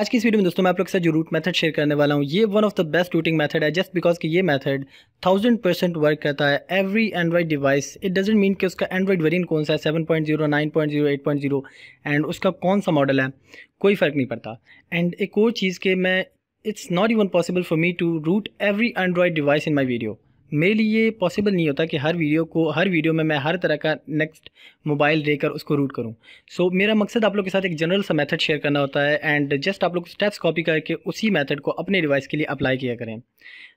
आज की इस वीडियो में दोस्तों मैं आप लोग के साथ जो रूट मेथड शेयर करने वाला हूँ ये one of the best rooting method है जस्ट बिकॉज कि ये मेथड थाउजेंड परसेंट वर्क करता है every Android device it doesn't mean कि उसका एंड्रॉइड वेरियन कौन सा है seven point zero nine point zero eight point zero and उसका कौन सा मॉडल है कोई फ़र्क नहीं पड़ता एंड एक और चीज़ के मैं it's not even possible for me to root every Android device in my video मेरे लिए पॉसिबल नहीं होता कि हर वीडियो को हर वीडियो में मैं हर तरह का नेक्स्ट मोबाइल देकर उसको रूट करूं सो so, मेरा मकसद आप लोग के साथ एक जनरल सा मेथड शेयर करना होता है एंड जस्ट आप लोग स्टेप्स कॉपी करके उसी मेथड को अपने डिवाइस के लिए अप्लाई किया करें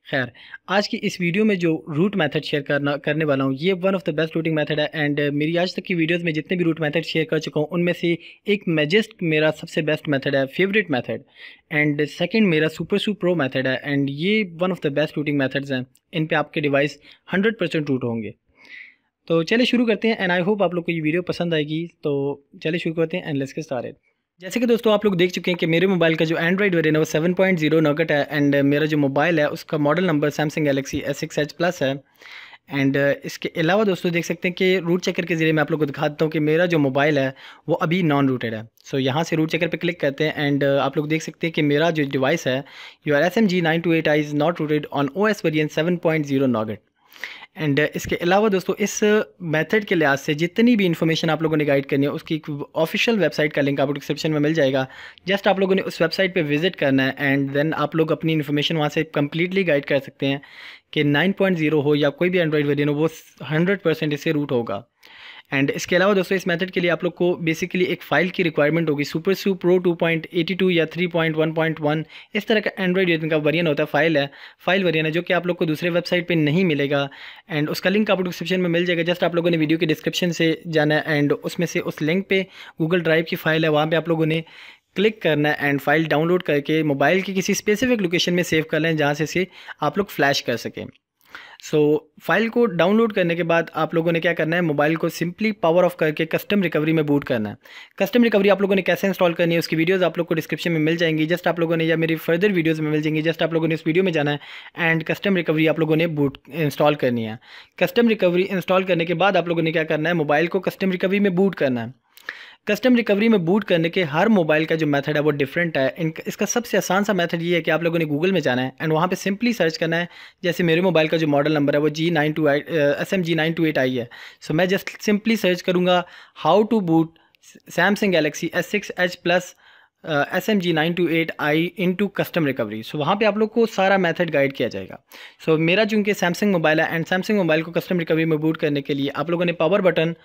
खैर आज की इस वीडियो में जो रूट मेथड शेयर करना करने वाला हूँ ये one of the best rooting method है एंड uh, मेरी आज तक की वीडियोस में जितने भी रूट मेथड शेयर कर चुका हूँ उनमें से एक मेजेस्ट मेरा सबसे बेस्ट मेथड है फेवरेट मेथड एंड सेकंड मेरा सुपर सू प्रो मेथड है एंड ये one of the best rooting methods हैं इन पर आपके डिवाइस हंड्रेड परसेंट रूट होंगे तो चलिए शुरू करते हैं एंड आई होप आप लोग को ये वीडियो पसंद आएगी तो चलिए शुरू करते हैं एंड लेट्स के स्टार्ट जैसे कि दोस्तों आप लोग देख चुके हैं कि मेरे मोबाइल का जो एंड्रॉइड वेरियन है वो सेवन पॉइंट जीरो नगट है एंड uh, मेरा जो मोबाइल है उसका model number Samsung Galaxy S six edge plus है एंड uh, इसके अलावा दोस्तों देख सकते हैं कि रूट चेकर के ज़रिए मैं आप लोग को दिखाता हूँ कि मेरा जो मोबाइल है वो अभी नॉन रूटेड है सो so, यहाँ से रूट चेकर पे क्लिक करते हैं एंड uh, आप लोग देख सकते हैं कि मेरा जो डिवाइस है you are S M G nine two eight I is not rooted on O S version seven point zero नॉगेट and uh, इसके अलावा दोस्तों इस मेथड uh, के लिहाज से जितनी भी इन्फॉर्मेशन आप लोगों ने गाइड करनी है उसकी ऑफिशियल वेबसाइट का लिंक आपको डिस्क्रिप्शन में मिल जाएगा जस्ट आप लोगों ने उस वेबसाइट पे विजिट करना है एंड देन आप लोग अपनी इन्फॉर्मेशन वहाँ से कम्प्लीटली गाइड कर सकते हैं कि 9.0 हो या कोई भी एंड्रॉयड वेरियन हो वो हंड्रेड इससे रूट होगा एंड इसके अलावा दोस्तों इस मेथड के लिए आप लोग को बेसिकली एक फाइल की रिक्वायरमेंट होगी सुपर सू प्रो 2.82 या 3.1.1 इस तरह का एंड्रॉइड का वरियन होता है फाइल है फाइल वरियन है जो कि आप लोग को दूसरे वेबसाइट पर नहीं मिलेगा एंड उसका लिंक आपको डिस्क्रिप्शन में मिल जाएगा जस्ट आप लोगों ने वीडियो के डिस्क्रिप्शन से जाना है एंड उसमें से उस लिंक पर गूगल ड्राइव की फाइल है वहाँ पर आप लोगों ने क्लिक करना है एंड फाइल डाउनलोड करके मोबाइल की किसी स्पेसिफिक लोकेशन में सेव कर लें जहाँ से इसे आप लोग फ्लैश कर सकें सो so, फाइल को डाउनलोड करने के बाद आप लोगों ने क्या करना है मोबाइल को सिंपली पावर ऑफ करके कस्टम रिकवरी में बूट करना है कस्टम रिकवरी आप लोगों ने कैसे इंस्टॉल करनी है उसकी वीडियोस आप लोग को डिस्क्रिप्शन में मिल जाएंगी जस्ट आप लोगों ने या मेरी फर्दर वीडियोस में मिल जाएंगी जस्ट आप लोगों ने इस वीडियो में जाना है एंड कस्टम रिकवरी आप लोगों ने बूट इंस्टॉल करनी है कस्टम रिकवरी इंस्टॉल करने के बाद आप लोगों ने क्या करना है मोबाइल को कस्टम रिकवरी में बूट करना है कस्टम रिकवरी में बूट करने के हर मोबाइल का जो मेथड है वो डिफरेंट है इसका सबसे आसान सा मेथड ये है कि आप लोगों ने गूगल में जाना है एंड वहाँ पे सिंपली सर्च करना है जैसे मेरे मोबाइल का जो मॉडल नंबर है वो G nine two eight S M G nine two eight I है सो so, मैं जस्ट सिंपली सर्च करूँगा how to boot Samsung Galaxy S six edge plus S M G nine two eight I into custom recovery so वहाँ पे आप लोग को सारा method guide किया जाएगा सो so, मेरा चूंकि सैमसंग मोबाइल है एंड सैमसंग मोबाइल को कस्टम रिकवरी में बूट करने के लिए आप लोगों ने power button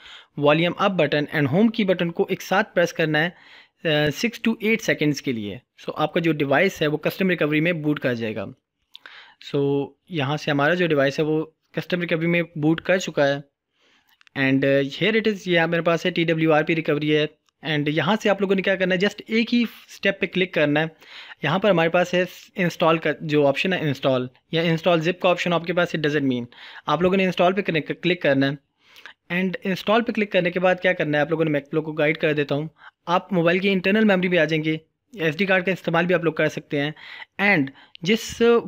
volume up button and home की बटन को एक साथ प्रेस करना है सिक्स टू एट सेकेंड्स के लिए सो so, आपका जो डिवाइस है वो कस्टम रिकवरी में बूट कर जाएगा सो so, यहाँ से हमारा जो डिवाइस है वो कस्टम रिकवरी में बूट कर चुका है एंड हेयर इट इज़ यहाँ मेरे पास है T W R P recovery है एंड यहाँ से आप लोगों ने क्या करना है जस्ट एक ही स्टेप पे क्लिक करना है यहाँ पर हमारे पास है इंस्टॉल का जो ऑप्शन है इंस्टॉल या इंस्टॉल जिप का ऑप्शन आपके पास है डजेंट मीन आप लोगों ने इंस्टॉल पर क्लिक करना है एंड इंस्टॉल पर क्लिक करने के बाद क्या करना है आप लोगों ने मैं लोग को गाइड कर देता हूँ आप मोबाइल की इंटरनल मेमरी भी आ जाएंगे एस कार्ड का इस्तेमाल भी आप लोग कर सकते हैं एंड जिस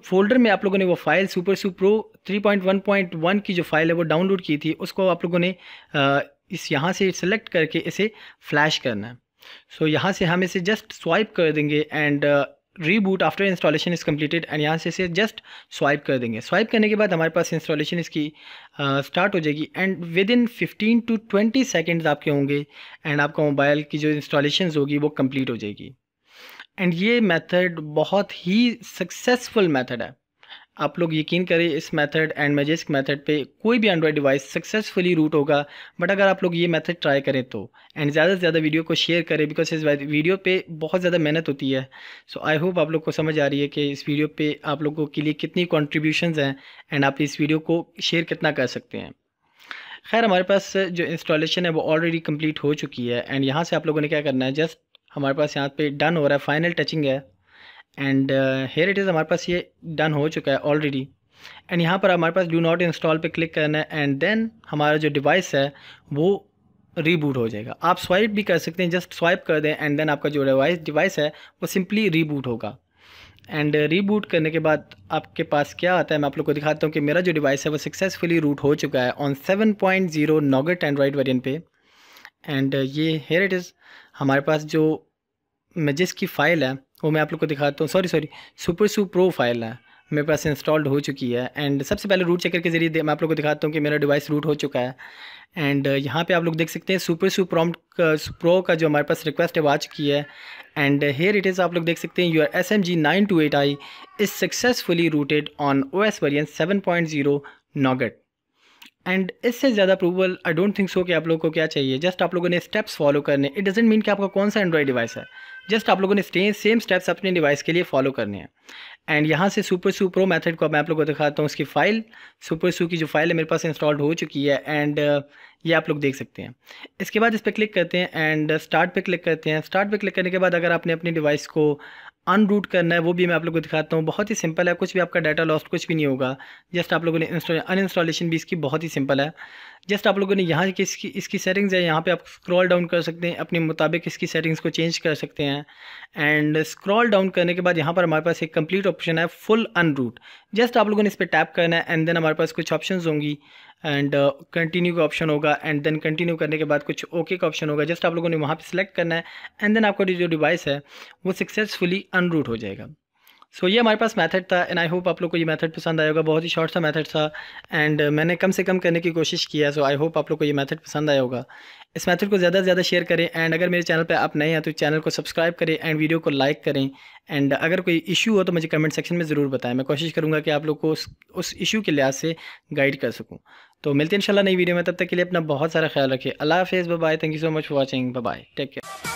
फोल्डर में आप लोगों ने वो फाइल सुपर वन पॉइंट 3.1.1 की जो फाइल है वो डाउनलोड की थी उसको आप लोगों ने इस यहाँ से सेलेक्ट करके इसे फ्लैश करना है सो so, यहाँ से हम इसे जस्ट स्वाइप कर देंगे and reboot after installation is completed and यहाँ से इसे जस्ट स्वाइप कर देंगे स्वाइप करने के बाद हमारे पास इंस्टॉलेशन इसकी स्टार्ट uh, हो जाएगी and within fifteen to twenty seconds आपके होंगे एंड आपका मोबाइल की जो इंस्टॉलेशन होगी वो कम्प्लीट हो जाएगी एंड ये मेथड बहुत ही सक्सेसफुल मेथड है आप लोग यकीन करें इस मेथड एंड मैजिस्क मेथड पे कोई भी एंड्रॉयड डिवाइस सक्सेसफुली रूट होगा बट अगर आप लोग ये मेथड ट्राई करें तो एंड ज़्यादा से ज़्यादा वीडियो को शेयर करें बिकॉज इस वीडियो पे बहुत ज़्यादा मेहनत होती है सो आई होप आप लोग को समझ आ रही है कि इस वीडियो पे आप लोगों के लिए कितनी कॉन्ट्रीब्यूशन हैं एंड आप इस वीडियो को शेयर कितना कर सकते हैं खैर हमारे पास जो इंस्टॉलेशन है वो ऑलरेडी कम्प्लीट हो चुकी है एंड यहाँ से आप लोगों ने क्या करना है जस्ट हमारे पास यहाँ पे डन हो रहा है फाइनल टचिंग है एंड हेयर इट इज़ हमारे पास ये डन हो चुका है ऑलरेडी एंड यहाँ पर हमारे पास डू नॉट इंस्टॉल पे क्लिक करना है एंड देन हमारा जो डिवाइस है वो रीबूट हो जाएगा आप स्वाइप भी कर सकते हैं जस्ट स्वाइप कर दें एंड देन आपका जो डिवाइस डिवाइस है वो सिंपली रीबूट होगा एंड रीबूट uh, करने के बाद आपके पास क्या आता है मैं आप लोग को दिखाता हूँ कि मेरा जो डिवाइस है वो सक्सेसफुली रूट हो चुका है on seven point zero nougat Android version पे एंड uh, ये हेयर इट इज़ हमारे पास जो मैं जिसकी फ़ाइल है वो मैं आप लोग को दिखाता हूँ सॉरी सॉरी सुपर सू प्रो फाइल है मेरे पास इंस्टॉल्ड हो चुकी है एंड सबसे पहले रूट चेकर के जरिए मैं आप लोग को दिखाता हूँ कि मेरा डिवाइस रूट हो चुका है एंड uh, यहाँ पे आप लोग देख सकते हैं सुपर सू प्रोम प्रो का जो हमारे पास रिक्वेस्ट है वो आ चुकी है एंड हेयर इट इज़ आप लोग देख सकते हैं your S M G nine two eight I is successfully rooted on O S version seven point zero नॉगेट and इससे ज़्यादा approval I don't think so कि आप लोगों को क्या चाहिए जस्ट आप लोगों ने स्टेप्स फॉलो करने इट डजेंट मीन कि आपका कौन सा एंड्रॉयड डिवाइस है जस्ट आप लोगों ने स्टे सेम स्टेप्स अपने डिवाइस के लिए फॉलो करने हैं एंड यहाँ से सुपर सू प्रो मेथड को मैं आप लोगों को दिखाता हूँ उसकी फ़ाइल सुपर सू की जो फाइल है मेरे पास इंस्टॉल्ड हो चुकी है एंड uh, ये आप लोग देख सकते हैं इसके बाद इस पर क्लिक करते हैं एंड स्टार्ट uh, पे क्लिक करते हैं स्टार्ट पे क्लिक करने के बाद अगर आपने अपने डिवाइस को अनरूट करना है वो भी मैं आप लोग को दिखाता हूँ बहुत ही सिंपल है कुछ भी आपका डाटा लॉस्ट कुछ भी नहीं होगा जस्ट आप लोगों ने इंस्टॉल अनइंस्टॉलेशन भी इसकी बहुत ही सिंपल है जस्ट आप लोगों ने यहाँ की इसकी इसकी सेटिंग्स है यहाँ पे आप स्क्रॉल डाउन कर सकते हैं अपने मुताबिक इसकी सेटिंग्स को चेंज कर सकते हैं एंड स्क्रॉल डाउन करने के बाद यहाँ पर हमारे पास एक कंप्लीट ऑप्शन है फुल अनरूट जस्ट आप लोगों ने इस पर टैप करना है एंड देन हमारे पास कुछ ऑप्शन होंगी एंड कंटिन्यू uh, का ऑप्शन होगा एंड देन कंटिन्यू करने के बाद कुछ ओके का ऑप्शन होगा जस्ट आप लोगों ने वहाँ पर सिलेक्ट करना है एंड देन आपका जो डिवाइस है वो सक्सेसफुली अनरूट हो जाएगा सो so, ये हमारे पास मेथड था एंड आई होप आप लोग को ये मेथड पसंद आया होगा बहुत ही शॉर्ट सा मेथड था एंड uh, मैंने कम से कम करने की कोशिश किया सो आई होप आप लोग को ये मेथड पसंद आया होगा इस मेथड को ज़्यादा से ज़्यादा शेयर करें एंड अगर मेरे चैनल पर आप नए हैं तो चैनल को सब्सक्राइब करें एंड वीडियो को लाइक करें एंड अगर कोई इशू हो तो मुझे कमेंट सेक्शन में ज़रूर बताएं मैं कोशिश करूँगा कि आप लोग को उस इशू के लिहाज से गाइड कर सकूँ तो मिलते हैं इंशाल्लाह नई वीडियो में तब तक के लिए अपना बहुत सारा ख्याल रखिए अल्लाह हाफिज़ bye thank you so much for watching bye take care